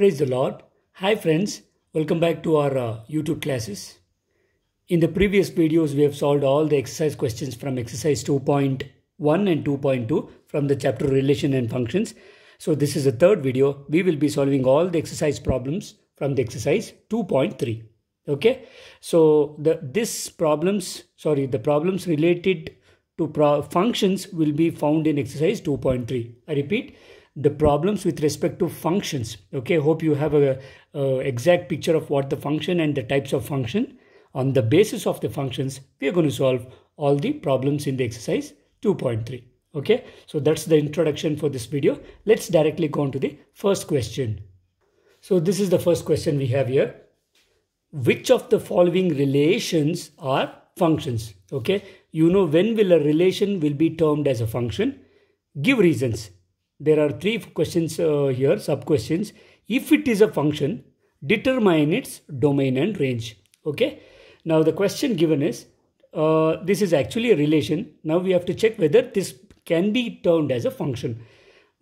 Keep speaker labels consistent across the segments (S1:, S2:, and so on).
S1: Praise the Lord. Hi friends, welcome back to our uh, YouTube classes. In the previous videos, we have solved all the exercise questions from exercise 2.1 and 2.2 from the chapter relation and functions. So this is the third video. We will be solving all the exercise problems from the exercise 2.3. Okay, so the this problems, sorry, the problems related to functions will be found in exercise 2.3. I repeat, the problems with respect to functions okay hope you have a, a exact picture of what the function and the types of function on the basis of the functions we are going to solve all the problems in the exercise 2.3 okay so that's the introduction for this video let's directly go on to the first question so this is the first question we have here which of the following relations are functions okay you know when will a relation will be termed as a function give reasons there are three questions uh, here, sub questions. If it is a function, determine its domain and range. Okay. Now the question given is, uh, this is actually a relation. Now we have to check whether this can be termed as a function.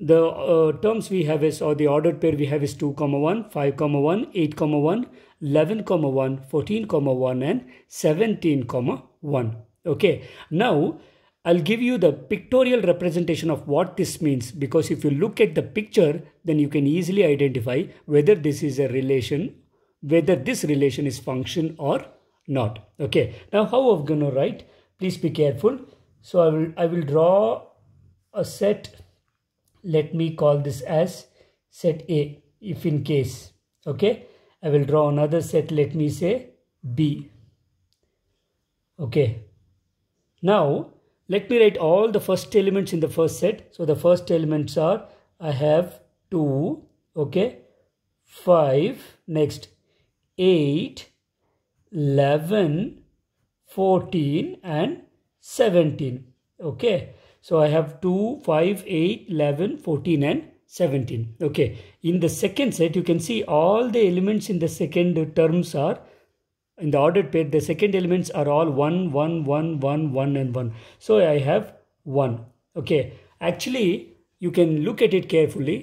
S1: The uh, terms we have is, or the ordered pair we have is 2, comma 1, 5, comma 1, 8, comma 1, 11, comma 1, 14, comma 1 and 17, comma 1. Okay. Now, I'll give you the pictorial representation of what this means because if you look at the picture, then you can easily identify whether this is a relation, whether this relation is function or not. Okay, now how I'm gonna write? Please be careful. So I will, I will draw a set. Let me call this as set A if in case. Okay, I will draw another set. Let me say B. Okay, now let me write all the first elements in the first set. So the first elements are I have 2, okay, 5, next 8, 11, 14 and 17, okay. So I have 2, 5, 8, 11, 14 and 17, okay. In the second set, you can see all the elements in the second terms are in the ordered pair the second elements are all 1 1 1 1 1 and 1 so i have 1 okay actually you can look at it carefully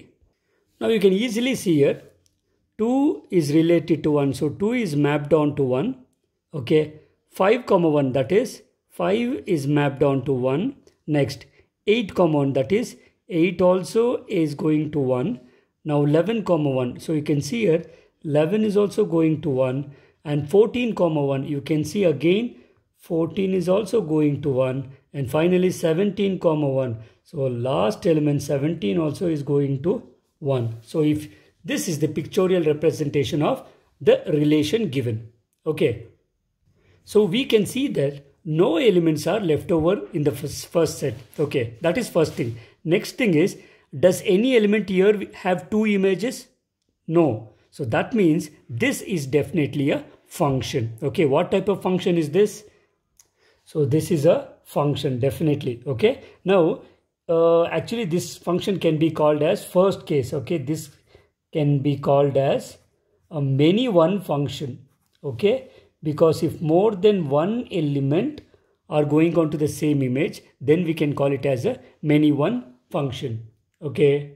S1: now you can easily see here 2 is related to 1 so 2 is mapped on to 1 okay 5 comma 1 that is 5 is mapped on to 1 next 8 comma 1 that is 8 also is going to 1 now 11 comma 1 so you can see here 11 is also going to 1 and 14 comma 1 you can see again 14 is also going to 1 and finally 17 comma 1 so last element 17 also is going to 1 so if this is the pictorial representation of the relation given okay so we can see that no elements are left over in the first, set okay that is first thing next thing is does any element here have two images no so that means this is definitely a function. Okay, what type of function is this? So this is a function definitely. Okay, now uh, actually this function can be called as first case. Okay, this can be called as a many one function. Okay, because if more than one element are going onto the same image, then we can call it as a many one function. Okay,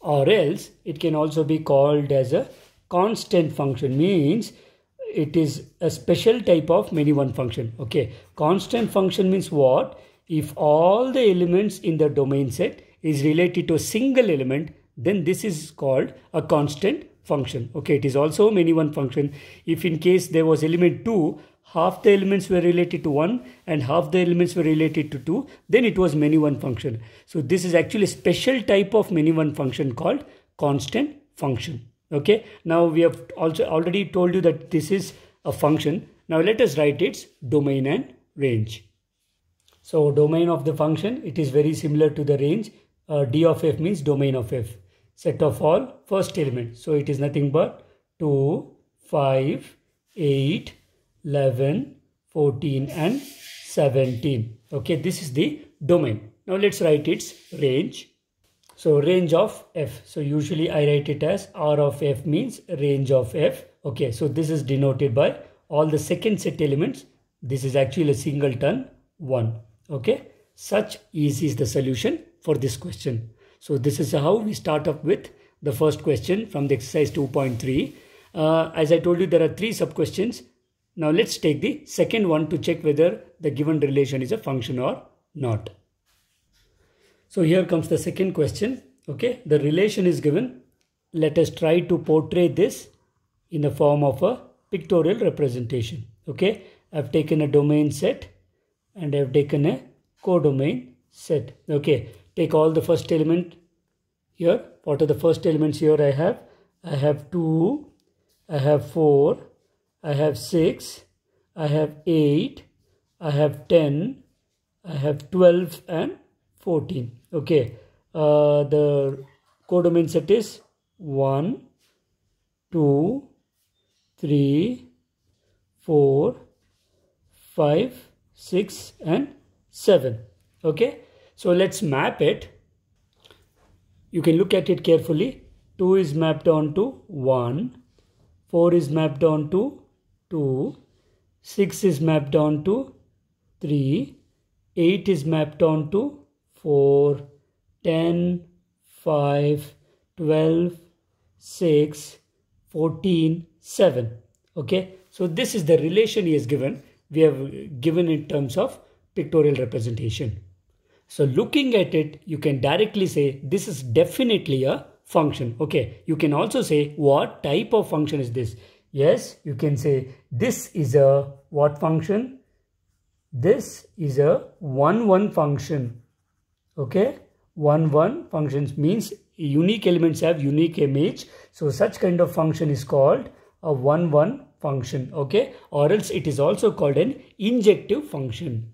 S1: or else it can also be called as a constant function means it is a special type of many one function okay constant function means what if all the elements in the domain set is related to a single element then this is called a constant function okay it is also many one function if in case there was element 2 half the elements were related to 1 and half the elements were related to 2 then it was many one function so this is actually a special type of many one function called constant function okay now we have also already told you that this is a function now let us write its domain and range so domain of the function it is very similar to the range uh, d of f means domain of f set of all first element so it is nothing but 2 5 8 11 14 and 17 okay this is the domain now let's write its range so range of f. So usually I write it as r of f means range of f. Okay, so this is denoted by all the second set elements. This is actually a singleton 1. Okay, such is, is the solution for this question. So this is how we start up with the first question from the exercise 2.3. Uh, as I told you, there are three sub questions. Now let's take the second one to check whether the given relation is a function or not. So here comes the second question. Okay, the relation is given. Let us try to portray this in the form of a pictorial representation. Okay, I've taken a domain set and I've taken a codomain set. Okay, take all the first element here. What are the first elements here I have? I have 2, I have 4, I have 6, I have 8, I have 10, I have 12 and 14 okay uh, the codomain set is 1 2 3 4 5 6 and 7 okay so let's map it you can look at it carefully 2 is mapped onto 1 4 is mapped onto 2 6 is mapped onto 3 8 is mapped onto 4, 10, 5, 12, 6, 14, 7. Okay, so this is the relation he has given. We have given in terms of pictorial representation. So looking at it, you can directly say this is definitely a function. Okay, you can also say what type of function is this? Yes, you can say this is a what function? This is a 1-1 function okay one one functions means unique elements have unique image so such kind of function is called a one one function okay or else it is also called an injective function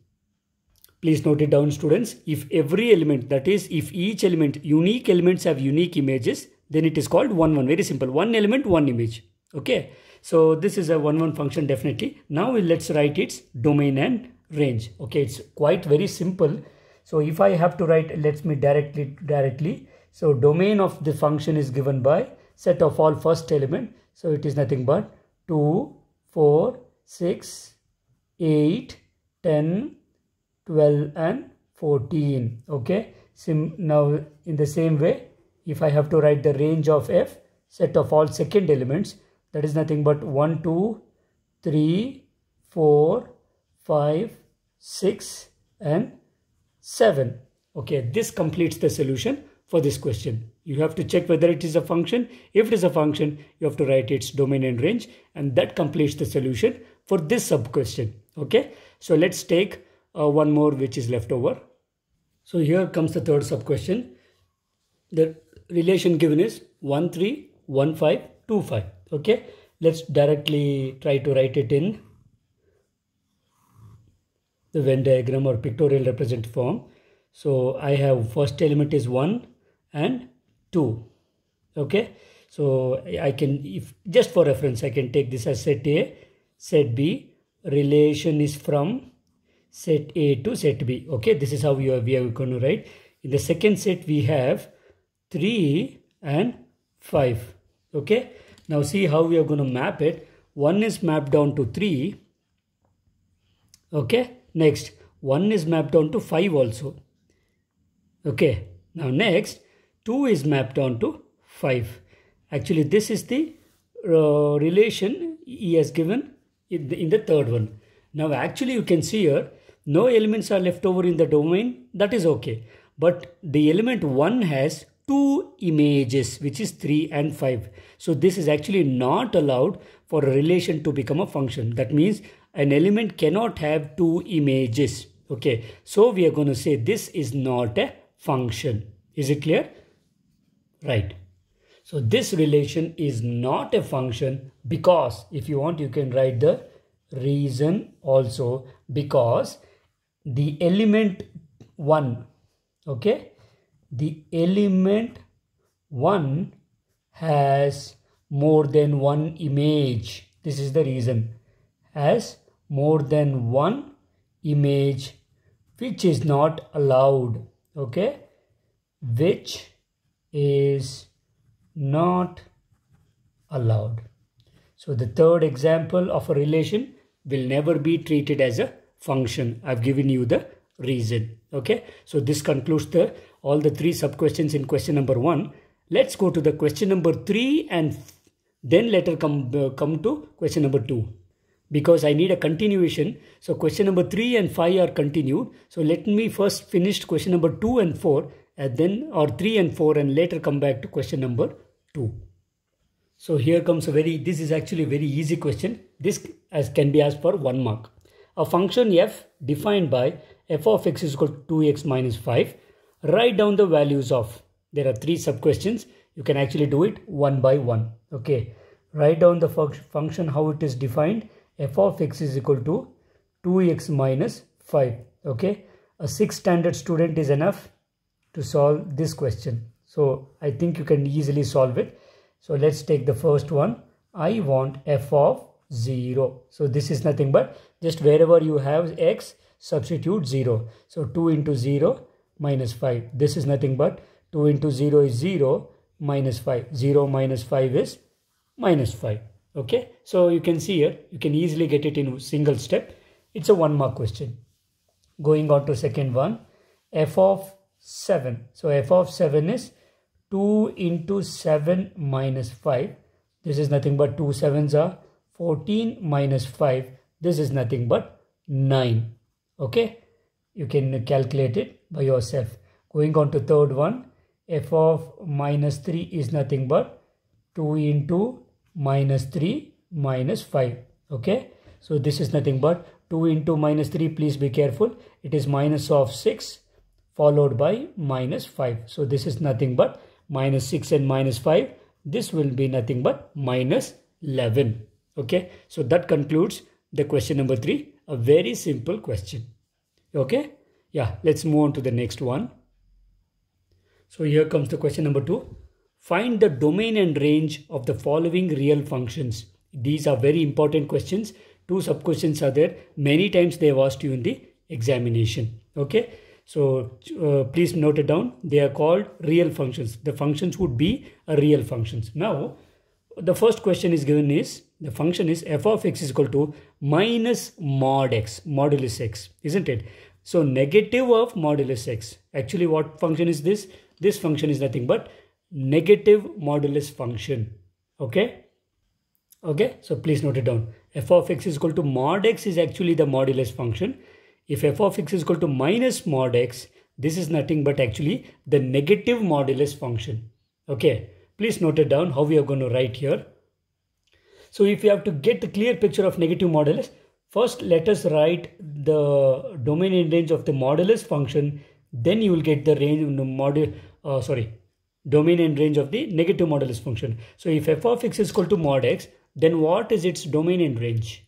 S1: please note it down students if every element that is if each element unique elements have unique images then it is called one one very simple one element one image okay so this is a one one function definitely now let's write its domain and range okay it's quite very simple so if I have to write let's me directly directly, so domain of the function is given by set of all first element. So it is nothing but 2, 4, 6, 8, 10, 12 and 14. Okay. Sim now in the same way, if I have to write the range of f set of all second elements, that is nothing but 1, 2, 3, 4, 5, 6 and 7. Okay, this completes the solution for this question. You have to check whether it is a function. If it is a function, you have to write its domain and range and that completes the solution for this sub question. Okay, so let's take uh, one more which is left over. So here comes the third sub question. The relation given is 131525. Okay, let's directly try to write it in the Venn diagram or pictorial represent form. So I have first element is 1 and 2. Okay. So I can, if just for reference, I can take this as set A, set B. Relation is from set A to set B. Okay. This is how we are, we are going to write. In the second set, we have 3 and 5. Okay. Now see how we are going to map it. 1 is mapped down to 3. Okay Next, 1 is mapped onto 5 also. Okay, now next, 2 is mapped onto 5. Actually, this is the uh, relation he has given in the, in the third one. Now, actually, you can see here, no elements are left over in the domain. That is okay. But the element 1 has two images, which is 3 and 5. So this is actually not allowed for a relation to become a function. That means an element cannot have two images okay so we are going to say this is not a function is it clear right so this relation is not a function because if you want you can write the reason also because the element 1 okay the element 1 has more than one image this is the reason has more than one image which is not allowed okay which is not allowed so the third example of a relation will never be treated as a function i've given you the reason okay so this concludes the all the three sub questions in question number 1 let's go to the question number 3 and then later come uh, come to question number 2 because I need a continuation. So question number 3 and 5 are continued. So let me first finish question number 2 and 4 and then or 3 and 4 and later come back to question number 2. So here comes a very, this is actually a very easy question. This as can be asked for 1 mark. A function f defined by f of x is equal to 2x minus 5. Write down the values of, there are 3 sub questions. You can actually do it one by one. Okay. Write down the function, how it is defined f of x is equal to 2x minus 5 okay a 6 standard student is enough to solve this question so i think you can easily solve it so let's take the first one i want f of 0 so this is nothing but just wherever you have x substitute 0 so 2 into 0 minus 5 this is nothing but 2 into 0 is 0 minus 5 0 minus 5 is minus 5 okay so you can see here you can easily get it in single step it's a one mark question going on to second one f of 7 so f of 7 is 2 into 7 minus 5 this is nothing but 2 7s are 14 minus 5 this is nothing but 9 okay you can calculate it by yourself going on to third one f of minus 3 is nothing but 2 into minus 3 minus 5 okay so this is nothing but 2 into minus 3 please be careful it is minus of 6 followed by minus 5 so this is nothing but minus 6 and minus 5 this will be nothing but minus 11 okay so that concludes the question number 3 a very simple question okay yeah let's move on to the next one so here comes the question number 2 Find the domain and range of the following real functions. These are very important questions. Two sub questions are there. Many times they have asked you in the examination. Okay. So uh, please note it down. They are called real functions. The functions would be real functions. Now, the first question is given is the function is f of x is equal to minus mod x, modulus x, isn't it? So negative of modulus x. Actually, what function is this? This function is nothing but negative modulus function. Okay. Okay. So please note it down. f of x is equal to mod x is actually the modulus function. If f of x is equal to minus mod x, this is nothing but actually the negative modulus function. Okay. Please note it down how we are going to write here. So if you have to get the clear picture of negative modulus, first let us write the domain and range of the modulus function. Then you will get the range the Uh, sorry, domain and range of the negative modulus function. So if f of x is equal to mod x, then what is its domain and range?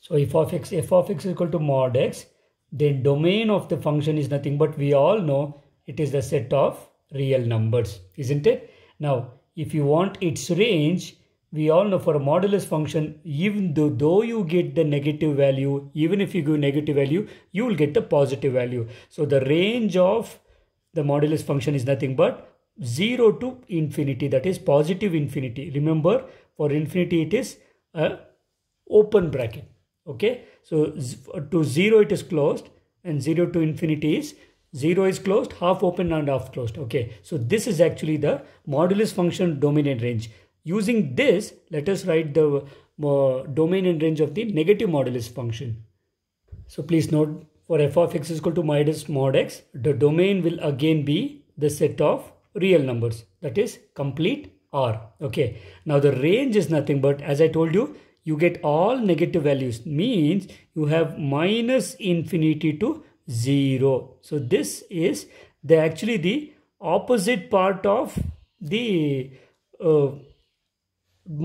S1: So if of x, f of x is equal to mod x, the domain of the function is nothing but we all know it is the set of real numbers, isn't it? Now, if you want its range, we all know for a modulus function, even though, though you get the negative value, even if you give negative value, you will get the positive value. So the range of the modulus function is nothing but 0 to infinity that is positive infinity remember for infinity it is a uh, open bracket okay so to 0 it is closed and 0 to infinity is 0 is closed half open and half closed okay so this is actually the modulus function domain and range using this let us write the uh, domain and range of the negative modulus function so please note for f of x is equal to minus mod x the domain will again be the set of real numbers that is complete R. okay now the range is nothing but as i told you you get all negative values means you have minus infinity to 0 so this is the actually the opposite part of the uh,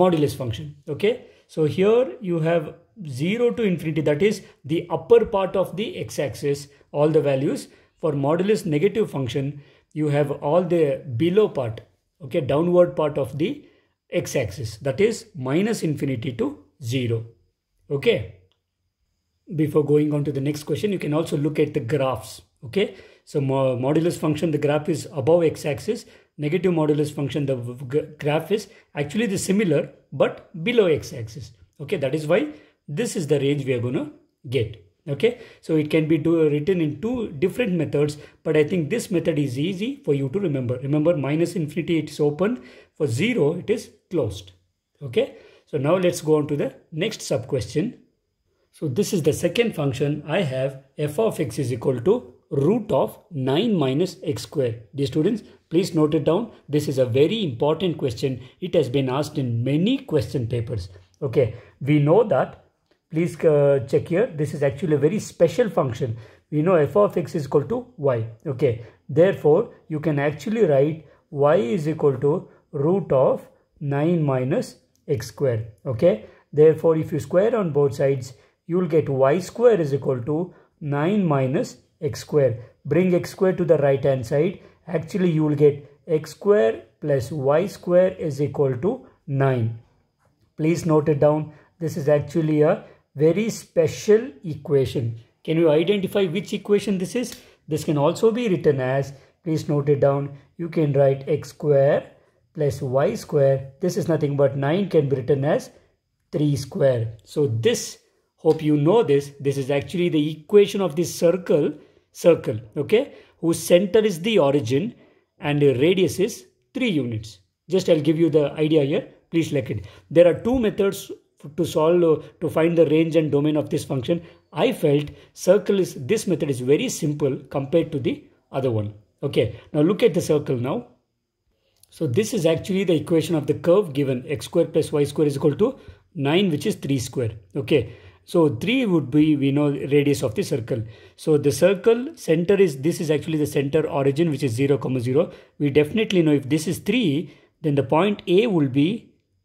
S1: modulus function okay so here you have 0 to infinity that is the upper part of the x-axis all the values for modulus negative function you have all the below part, okay, downward part of the x-axis, that is minus infinity to 0, okay. Before going on to the next question, you can also look at the graphs, okay. So modulus function, the graph is above x-axis, negative modulus function, the graph is actually the similar but below x-axis, okay. That is why this is the range we are going to get okay so it can be do, written in two different methods but i think this method is easy for you to remember remember minus infinity it is open for zero it is closed okay so now let's go on to the next sub question so this is the second function i have f of x is equal to root of 9 minus x square dear students please note it down this is a very important question it has been asked in many question papers okay we know that please uh, check here this is actually a very special function we know f of x is equal to y okay therefore you can actually write y is equal to root of 9 minus x square okay therefore if you square on both sides you will get y square is equal to 9 minus x square bring x square to the right hand side actually you will get x square plus y square is equal to 9 please note it down this is actually a very special equation. Can you identify which equation this is? This can also be written as, please note it down, you can write x square plus y square. This is nothing but 9 can be written as 3 square. So this, hope you know this, this is actually the equation of this circle, circle, okay, whose center is the origin and the radius is 3 units. Just I'll give you the idea here. Please like it. There are two methods to solve to find the range and domain of this function i felt circle is this method is very simple compared to the other one okay now look at the circle now so this is actually the equation of the curve given x square plus y square is equal to 9 which is 3 square okay so 3 would be we know radius of the circle so the circle center is this is actually the center origin which is 0 comma 0 we definitely know if this is 3 then the point a will be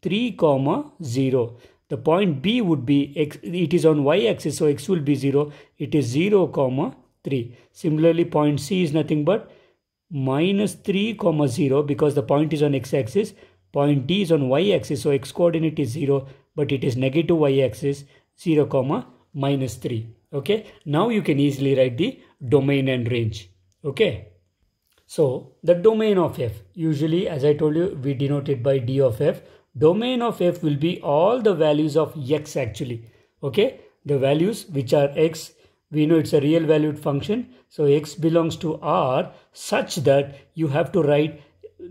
S1: 3 comma 0 the point b would be x it is on y axis so x will be 0 it is 0 comma 3 similarly point c is nothing but minus 3 comma 0 because the point is on x axis point d is on y axis so x coordinate is 0 but it is negative y axis 0 comma minus 3 okay now you can easily write the domain and range okay so the domain of f usually as i told you we denote it by d of f domain of f will be all the values of x actually okay the values which are x we know it's a real valued function so x belongs to r such that you have to write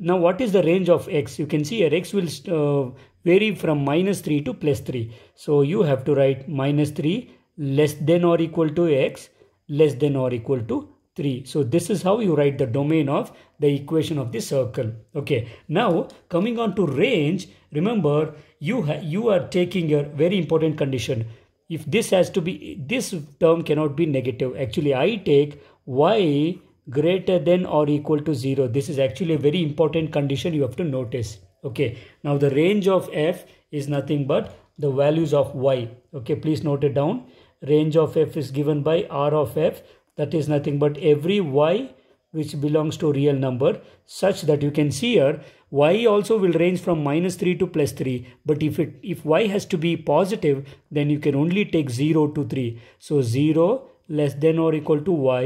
S1: now what is the range of x you can see here x will uh, vary from minus 3 to plus 3 so you have to write minus 3 less than or equal to x less than or equal to 3. So this is how you write the domain of the equation of the circle. Okay. Now coming on to range, remember you you are taking a very important condition. If this has to be this term cannot be negative. Actually, I take y greater than or equal to 0. This is actually a very important condition you have to notice. Okay. Now the range of f is nothing but the values of y. Okay. Please note it down. Range of f is given by r of f that is nothing but every y which belongs to real number such that you can see here y also will range from minus 3 to plus 3 but if it if y has to be positive then you can only take 0 to 3 so 0 less than or equal to y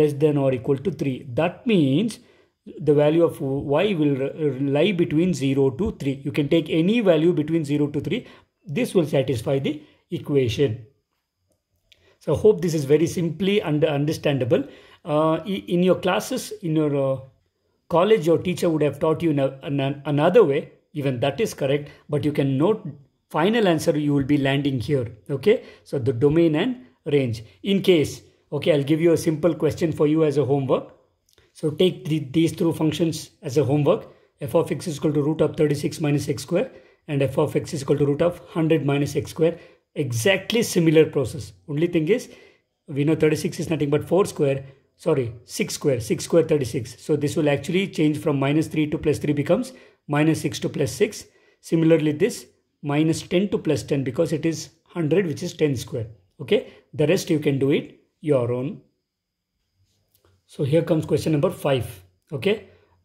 S1: less than or equal to 3 that means the value of y will lie between 0 to 3 you can take any value between 0 to 3 this will satisfy the equation so hope this is very simply and understandable. Uh, in your classes, in your uh, college, your teacher would have taught you in, a, another way. Even that is correct, but you can note final answer you will be landing here. Okay, so the domain and range. In case, okay, I'll give you a simple question for you as a homework. So take these two functions as a homework. f of x is equal to root of 36 minus x square and f of x is equal to root of 100 minus x square exactly similar process only thing is we know 36 is nothing but 4 square sorry 6 square 6 square 36 so this will actually change from minus 3 to plus 3 becomes minus 6 to plus 6 similarly this minus 10 to plus 10 because it is 100 which is 10 square okay the rest you can do it your own so here comes question number 5 okay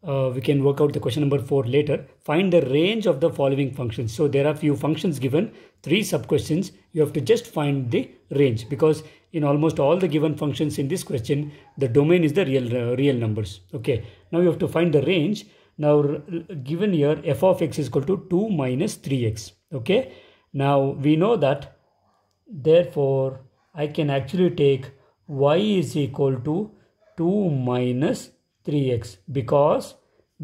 S1: uh, we can work out the question number 4 later. Find the range of the following functions. So there are few functions given, three sub-questions. You have to just find the range because in almost all the given functions in this question, the domain is the real, uh, real numbers. Okay, now you have to find the range. Now given here f of x is equal to 2 minus 3x. Okay, now we know that therefore I can actually take y is equal to 2 minus 3x because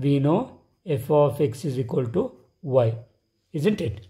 S1: we know f of x is equal to y, isn't it?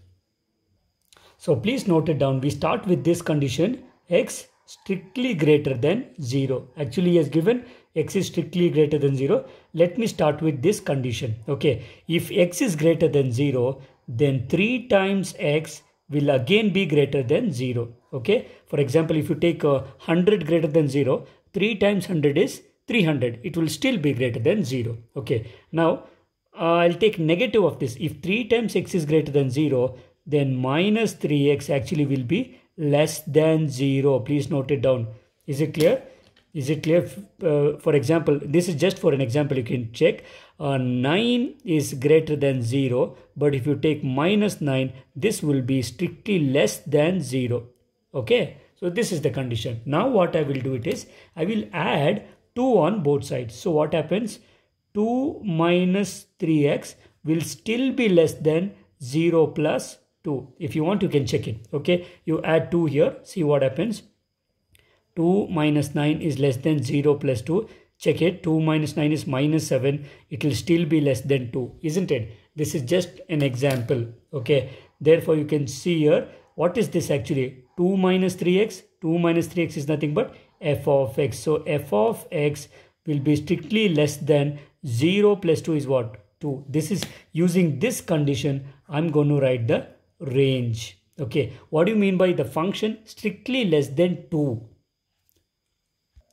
S1: So please note it down. We start with this condition x strictly greater than 0. Actually, he has given x is strictly greater than 0. Let me start with this condition. Okay, if x is greater than 0, then 3 times x will again be greater than 0. Okay, for example, if you take uh, 100 greater than 0, 3 times 100 is 300 it will still be greater than 0 okay now uh, I'll take negative of this if 3 times x is greater than 0 then minus 3x actually will be less than 0 please note it down is it clear is it clear uh, for example this is just for an example you can check uh, 9 is greater than 0 but if you take minus 9 this will be strictly less than 0 okay so this is the condition now what i will do it is i will add 2 on both sides. So what happens? 2 minus 3x will still be less than 0 plus 2. If you want, you can check it. Okay, you add 2 here, see what happens. 2 minus 9 is less than 0 plus 2. Check it, 2 minus 9 is minus 7. It will still be less than 2, isn't it? This is just an example, okay? Therefore, you can see here, what is this actually? 2 minus 3x, 2 minus 3x is nothing but f of x. So f of x will be strictly less than 0 plus 2 is what? 2. This is using this condition, I'm going to write the range. Okay, what do you mean by the function strictly less than 2?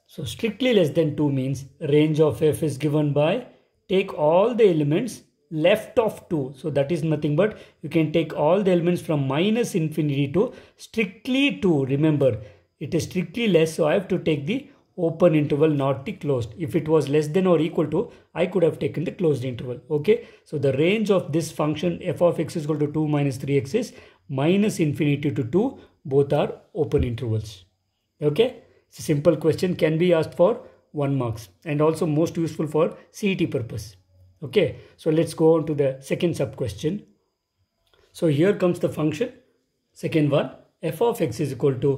S1: So strictly less than 2 means range of f is given by take all the elements left of 2. So that is nothing but you can take all the elements from minus infinity to strictly 2. Remember it is strictly less so I have to take the open interval not the closed if it was less than or equal to I could have taken the closed interval okay so the range of this function f of x is equal to 2 minus 3x is minus infinity to 2 both are open intervals okay it's a simple question can be asked for one marks and also most useful for CET purpose okay so let's go on to the second sub question so here comes the function second one f of x is equal to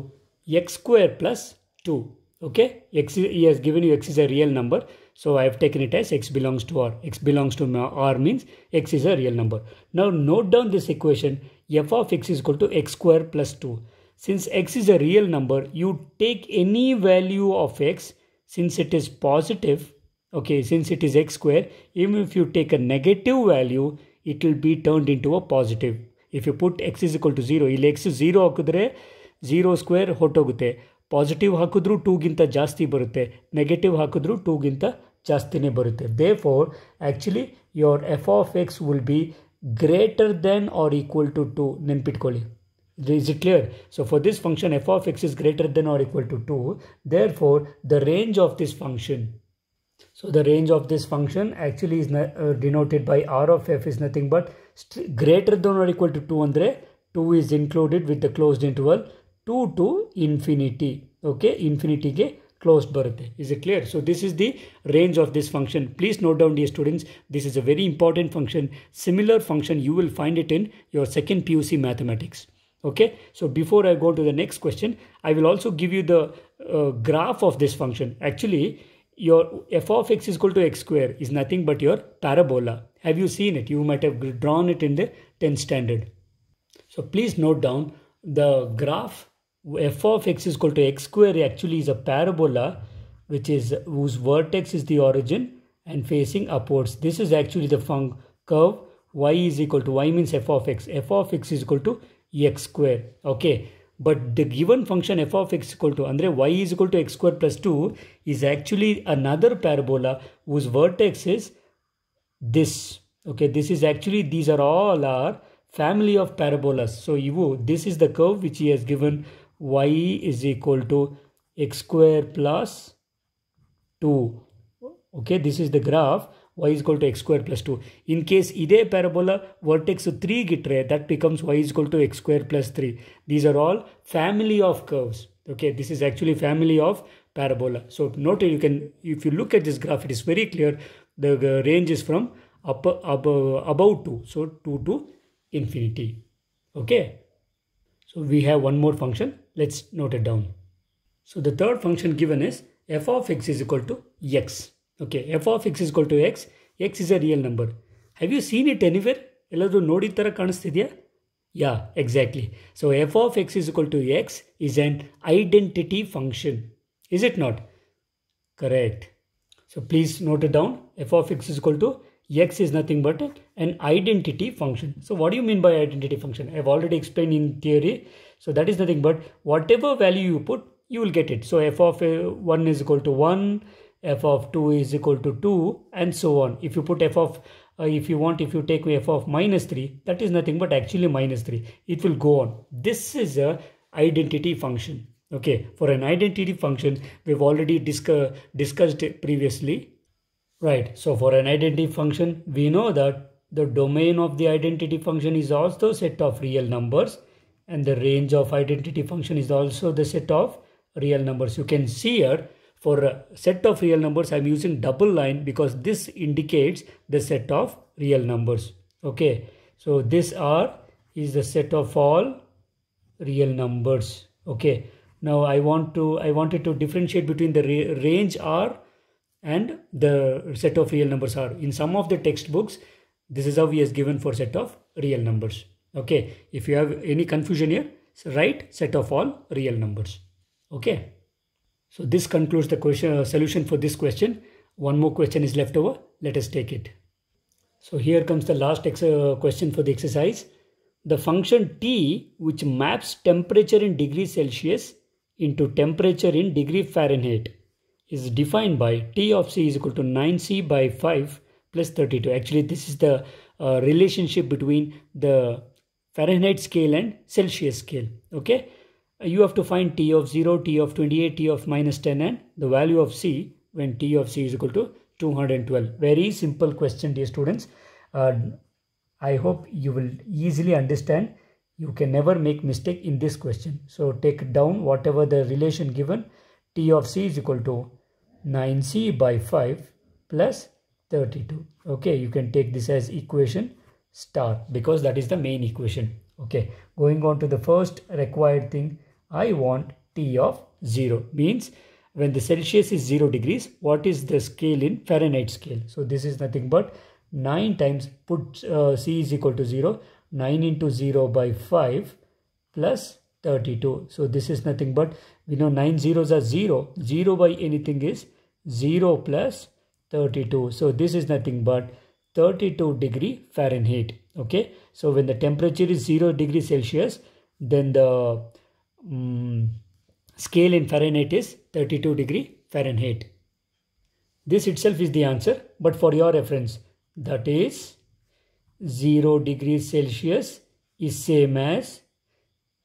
S1: x square plus 2 okay x he has given you x is a real number so i have taken it as x belongs to r x belongs to r means x is a real number now note down this equation f of x is equal to x square plus 2 since x is a real number you take any value of x since it is positive okay since it is x square even if you take a negative value it will be turned into a positive if you put x is equal to 0 x x 0 ಹಾಕಿದ್ರೆ zero square ಹೊಟ್ಟೋಗುತ್ತೆ positive ಹಾಕಿದ್ರೂ ಟೂಗಿಂತ ಜಾಸ್ತಿ ಬರುತ್ತೆ negative ಹಾಕಿದ್ರೂ ಟೂಗಿಂತ ಜಾಸ್ತಿನೇ ಬರುತ್ತೆ therefore actually your F of X will be greater than or equal to two ನೆನ್ಪಿಟ್ಕೊಳ್ಳಿ is it clear so for this function f of x is greater than or equal to 2 therefore the range of this function so the range of this function actually is uh, denoted by r of f is nothing but greater than or equal to 2 andre 2 is included with the closed interval 2 to infinity okay infinity ke closed barate. is it clear so this is the range of this function please note down dear students this is a very important function similar function you will find it in your second puc mathematics okay so before i go to the next question i will also give you the uh, graph of this function actually your f of x is equal to x square is nothing but your parabola have you seen it you might have drawn it in the 10th standard so please note down the graph f of x is equal to x square actually is a parabola which is whose vertex is the origin and facing upwards. This is actually the func curve y is equal to y means f of x. f of x is equal to x square. Okay. But the given function f of x equal to Andre y is equal to x square plus 2 is actually another parabola whose vertex is this. Okay, this is actually these are all our family of parabolas. So this is the curve which he has given y is equal to x square plus 2 okay this is the graph y is equal to x square plus 2 in case ಇದೇ parabola vertex three get ray that becomes y is equal to x square plus three. These are all family of curves. okay this is actually family of parabola so note you can if you look at this graph it is very clear the, range is from up above about 2 so 2 to infinity okay so we have one more function. Let's note it down. So the third function given is f of x is equal to x. Okay, f of x is equal to x. x is a real number. Have you seen it anywhere? Yeah, exactly. So f of x is equal to x is an identity function. is it not? Correct. So please note it down. f of x is equal to x x is nothing but an identity function. So what do you mean by identity function? I've already explained in theory. So that is nothing but whatever value you put, you will get it. So f of uh, 1 is equal to 1, f of 2 is equal to 2 and so on. If you put f of, uh, if you want, if you take f of minus 3, that is nothing but actually minus 3. It will go on. This is a identity function. Okay, for an identity function, we've already discuss, discussed previously Right. So for an identity function, we know that the domain of the identity function is also set of real numbers and the range of identity function is also the set of real numbers. You can see here for a set of real numbers, I'm using double line because this indicates the set of real numbers. Okay. So this R is the set of all real numbers. Okay. Now I want to, I wanted to differentiate between the range R and the set of real numbers are. In some of the textbooks, this is how we has given for set of real numbers. Okay, if you have any confusion here, write set of all real numbers. Okay, so this concludes the question uh, solution for this question. One more question is left over. Let us take it. So here comes the last uh, question for the exercise. The function T, which maps temperature in degree Celsius into temperature in degree Fahrenheit, is defined by T of C is equal to 9C by 5 plus 32. Actually, this is the uh, relationship between the Fahrenheit scale and Celsius scale. Okay, uh, you have to find T of 0, T of 28, T of minus 10 and the value of C when T of C is equal to 212. Very simple question dear students. Uh, I hope you will easily understand. You can never make mistake in this question. So take down whatever the relation given. T of C is equal to 9c by 5 plus 32 okay you can take this as equation star because that is the main equation okay going on to the first required thing i want t of 0 means when the celsius is 0 degrees what is the scale in fahrenheit scale so this is nothing but 9 times put uh, c is equal to 0 9 into 0 by 5 plus 32 so this is nothing but we know 9 zeros are 0 0 by anything is 0 plus 32 so this is nothing but 32 degree fahrenheit okay so when the temperature is 0 degree celsius then the um, scale in fahrenheit is 32 degree fahrenheit this itself is the answer but for your reference that is 0 degree celsius is same as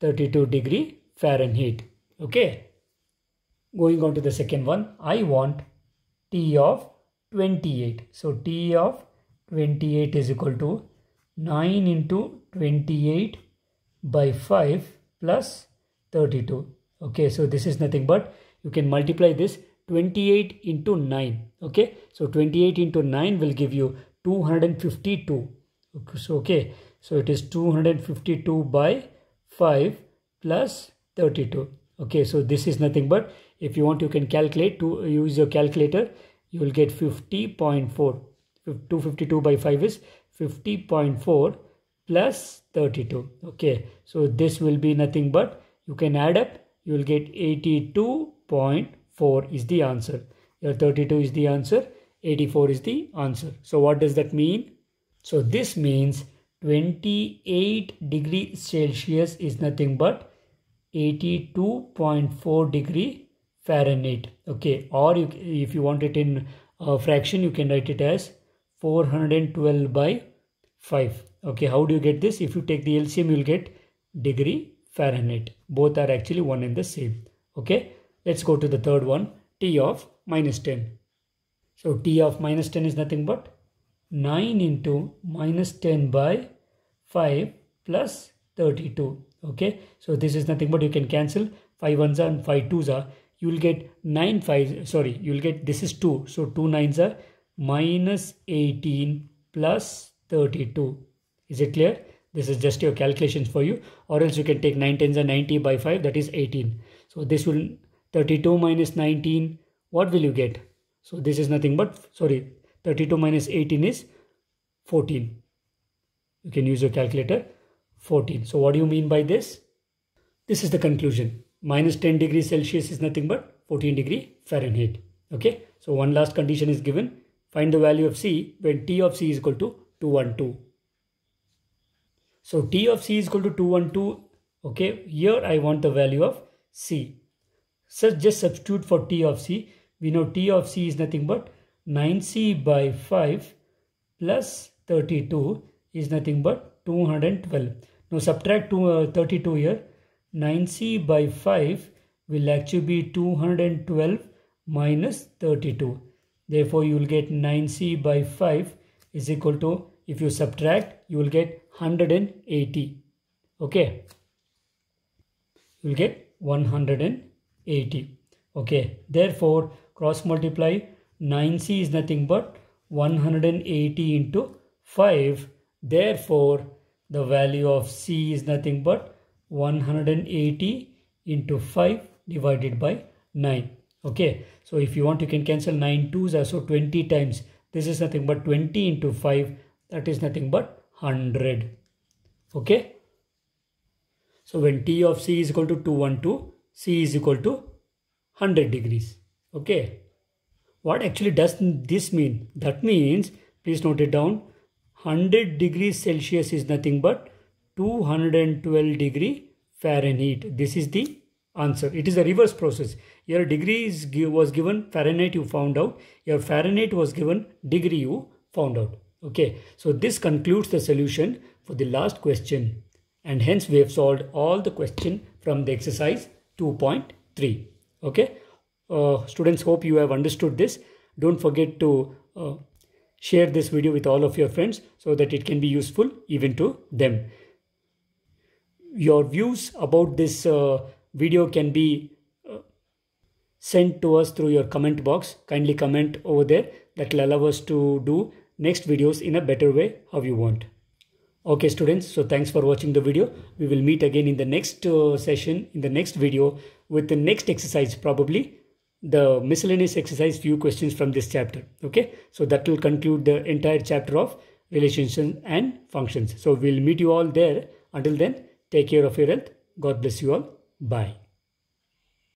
S1: 32 degree Fahrenheit. Okay. Going on to the second one, I want T of 28. So T of 28 is equal to 9 into 28 by 5 plus 32. Okay, so this is nothing but you can multiply this 28 into 9. Okay, so 28 into 9 will give you 252. Okay, so, okay, so it is 252 by 5 plus 32 okay so this is nothing but if you want you can calculate to use your calculator you will get 50.4 252 by 5 is 50.4 plus 32 okay so this will be nothing but you can add up you will get 82.4 is the answer your 32 is the answer 84 is the answer so what does that mean so this means 28 degree Celsius is nothing but 82.4 degree Fahrenheit. Okay, or you, if you want it in a fraction, you can write it as 412 by 5. Okay, how do you get this? If you take the LCM, you'll get degree Fahrenheit. Both are actually one and the same. Okay, let's go to the third one, T of minus 10. So T of minus 10 is nothing but 9 into minus 10 by 5 plus 32 okay so this is nothing but you can cancel 5 ones are and 5 twos are you will get 9 5 sorry you will get this is 2 so 2 nines are minus 18 plus 32 is it clear this is just your calculations for you or else you can take 9 tens are 90 by 5 that is 18 so this will 32 minus 19 what will you get so this is nothing but sorry 32 minus 18 is 14. You can use your calculator. 14. So what do you mean by this? This is the conclusion. Minus 10 degrees Celsius is nothing but 14 degree Fahrenheit. Okay. So one last condition is given. Find the value of C when T of C is equal to 212. So T of C is equal to 212. Okay. Here I want the value of C. So just substitute for T of C. We know T of C is nothing but 9c by 5 plus 32 is nothing but 212. Now subtract two, uh, 32 here. 9c by 5 will actually be 212 minus 32. Therefore, you will get 9c by 5 is equal to, if you subtract, you will get 180. Okay. You will get 180. Okay. Therefore, cross multiply 9c is nothing but 180 into 5. Therefore, the value of c is nothing but 180 into 5 divided by 9. Okay, so if you want, you can cancel 9 2s, so 20 times. This is nothing but 20 into 5, that is nothing but 100. Okay, so when t of c is equal to 212, c is equal to 100 degrees. Okay. What actually does this mean? That means, please note it down, 100 degrees Celsius is nothing but 212 degree Fahrenheit. This is the answer. It is a reverse process. Your degree was given Fahrenheit you found out. Your Fahrenheit was given degree you found out. Okay, so this concludes the solution for the last question. And hence we have solved all the question from the exercise 2.3. Okay. Uh, students hope you have understood this don't forget to uh, share this video with all of your friends so that it can be useful even to them your views about this uh, video can be uh, sent to us through your comment box kindly comment over there that will allow us to do next videos in a better way how you want okay students so thanks for watching the video we will meet again in the next uh, session in the next video with the next exercise probably the miscellaneous exercise few questions from this chapter okay so that will conclude the entire chapter of relations and functions so we'll meet you all there until then take care of your health god bless you all bye